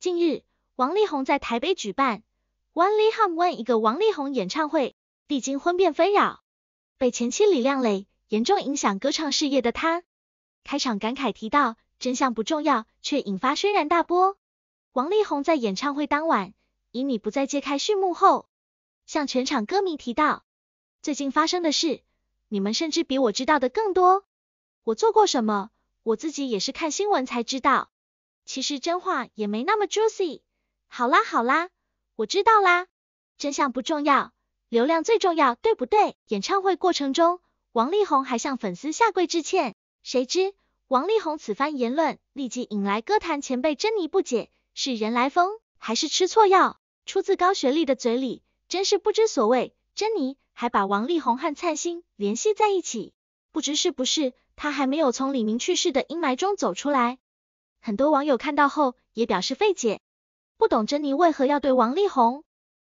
近日，王力宏在台北举办 One Li Hm u One 一个王力宏演唱会，历经婚变纷扰，被前妻李靓蕾严重影响歌唱事业的他，开场感慨提到真相不重要，却引发轩然大波。王力宏在演唱会当晚以你不再揭开序幕后，向全场歌迷提到最近发生的事，你们甚至比我知道的更多，我做过什么，我自己也是看新闻才知道。其实真话也没那么 juicy。好啦好啦，我知道啦，真相不重要，流量最重要，对不对？演唱会过程中，王力宏还向粉丝下跪致歉，谁知王力宏此番言论立即引来歌坛前辈珍妮不解，是人来疯还是吃错药？出自高学历的嘴里，真是不知所谓。珍妮还把王力宏和灿星联系在一起，不知是不是他还没有从李明去世的阴霾中走出来。很多网友看到后也表示费解，不懂珍妮为何要对王力宏。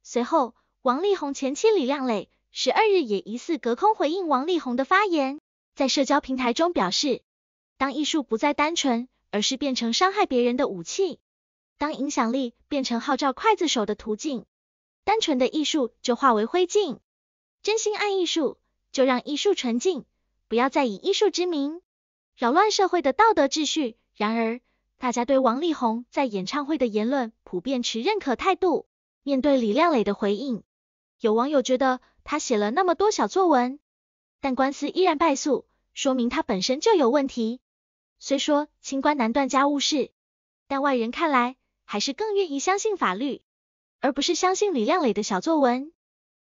随后，王力宏前妻李靓蕾十二日也疑似隔空回应王力宏的发言，在社交平台中表示：当艺术不再单纯，而是变成伤害别人的武器；当影响力变成号召刽子手的途径，单纯的艺术就化为灰烬。真心爱艺术，就让艺术纯净，不要再以艺术之名扰乱社会的道德秩序。然而。大家对王力宏在演唱会的言论普遍持认可态度。面对李亮磊的回应，有网友觉得他写了那么多小作文，但官司依然败诉，说明他本身就有问题。虽说清官难断家务事，但外人看来还是更愿意相信法律，而不是相信李亮磊的小作文。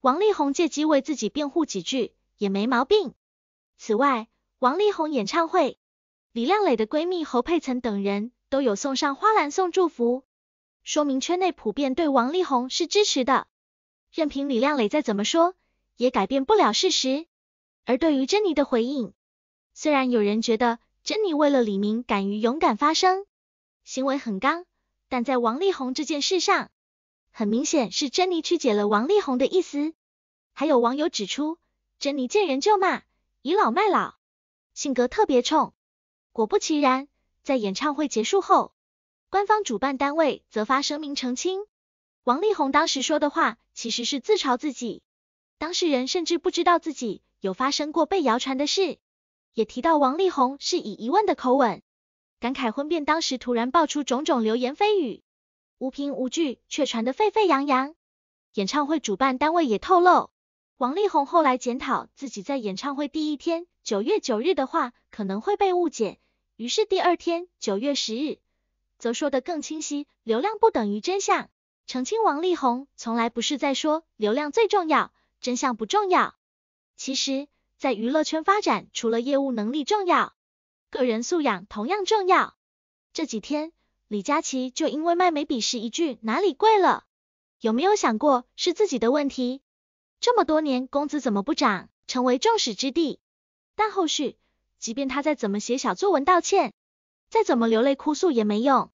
王力宏借机为自己辩护几句也没毛病。此外，王力宏演唱会，李亮磊的闺蜜侯佩岑等人。都有送上花篮送祝福，说明圈内普遍对王力宏是支持的。任凭李亮磊再怎么说，也改变不了事实。而对于珍妮的回应，虽然有人觉得珍妮为了李明敢于勇敢发声，行为很刚，但在王力宏这件事上，很明显是珍妮曲解了王力宏的意思。还有网友指出，珍妮见人就骂，倚老卖老，性格特别冲。果不其然。在演唱会结束后，官方主办单位则发声明澄清，王力宏当时说的话其实是自嘲自己，当事人甚至不知道自己有发生过被谣传的事，也提到王力宏是以疑问的口吻，感慨婚变当时突然爆出种种流言蜚语，无凭无据却传得沸沸扬扬。演唱会主办单位也透露，王力宏后来检讨自己在演唱会第一天九月九日的话可能会被误解。于是第二天九月十日，则说得更清晰，流量不等于真相，澄清王力宏从来不是在说流量最重要，真相不重要。其实，在娱乐圈发展，除了业务能力重要，个人素养同样重要。这几天，李佳琦就因为卖眉笔时一句哪里贵了，有没有想过是自己的问题？这么多年工资怎么不涨，成为众矢之的。但后续。即便他再怎么写小作文道歉，再怎么流泪哭诉也没用，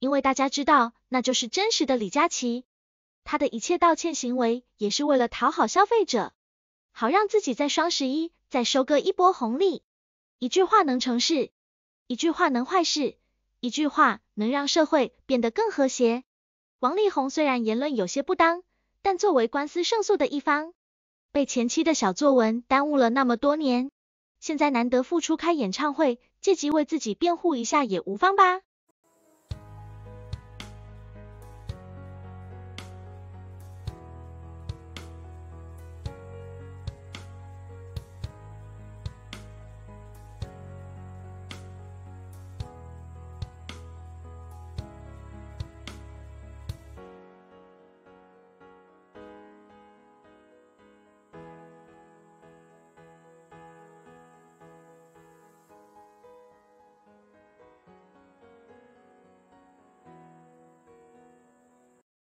因为大家知道那就是真实的李佳琦，他的一切道歉行为也是为了讨好消费者，好让自己在双十一再收割一波红利。一句话能成事，一句话能坏事，一句话能让社会变得更和谐。王力宏虽然言论有些不当，但作为官司胜诉的一方，被前妻的小作文耽误了那么多年。现在难得复出开演唱会，借机为自己辩护一下也无妨吧。